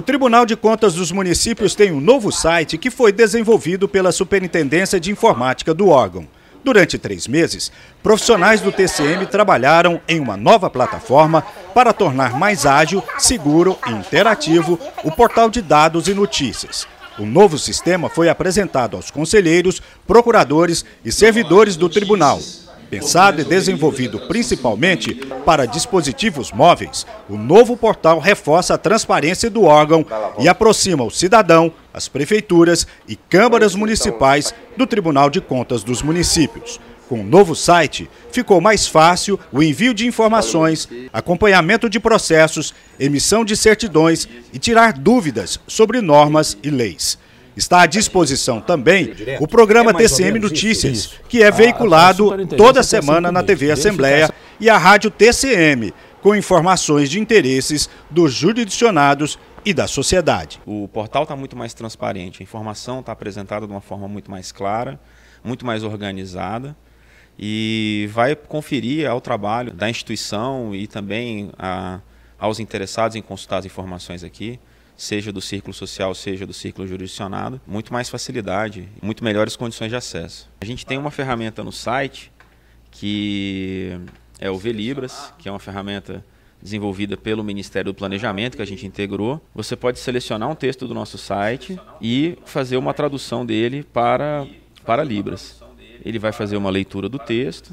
O Tribunal de Contas dos Municípios tem um novo site que foi desenvolvido pela Superintendência de Informática do órgão. Durante três meses, profissionais do TCM trabalharam em uma nova plataforma para tornar mais ágil, seguro e interativo o portal de dados e notícias. O novo sistema foi apresentado aos conselheiros, procuradores e servidores do tribunal, pensado e desenvolvido principalmente para dispositivos móveis, o novo portal reforça a transparência do órgão e aproxima o cidadão, as prefeituras e câmaras municipais do Tribunal de Contas dos Municípios. Com o novo site, ficou mais fácil o envio de informações, acompanhamento de processos, emissão de certidões e tirar dúvidas sobre normas e leis. Está à disposição também o programa é TCM Notícias, que é ah, veiculado toda semana na TV Assembleia e a rádio TCM, com informações de interesses dos jurisdicionados e da sociedade. O portal está muito mais transparente, a informação está apresentada de uma forma muito mais clara, muito mais organizada e vai conferir ao trabalho da instituição e também a, aos interessados em consultar as informações aqui seja do círculo social, seja do círculo jurisdicionado, muito mais facilidade, muito melhores condições de acesso. A gente tem uma ferramenta no site que é o VLibras, que é uma ferramenta desenvolvida pelo Ministério do Planejamento, que a gente integrou. Você pode selecionar um texto do nosso site e fazer uma tradução dele para, para Libras. Ele vai fazer uma leitura do texto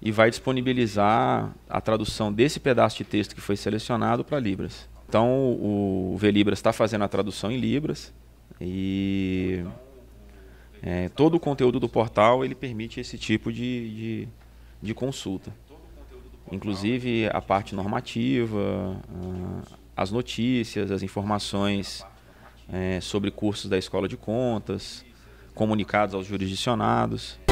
e vai disponibilizar a tradução desse pedaço de texto que foi selecionado para Libras. Então o Velibras está fazendo a tradução em Libras e é, todo o conteúdo do portal ele permite esse tipo de, de, de consulta. Inclusive a parte normativa, ah, as notícias, as informações é, sobre cursos da Escola de Contas, comunicados aos jurisdicionados.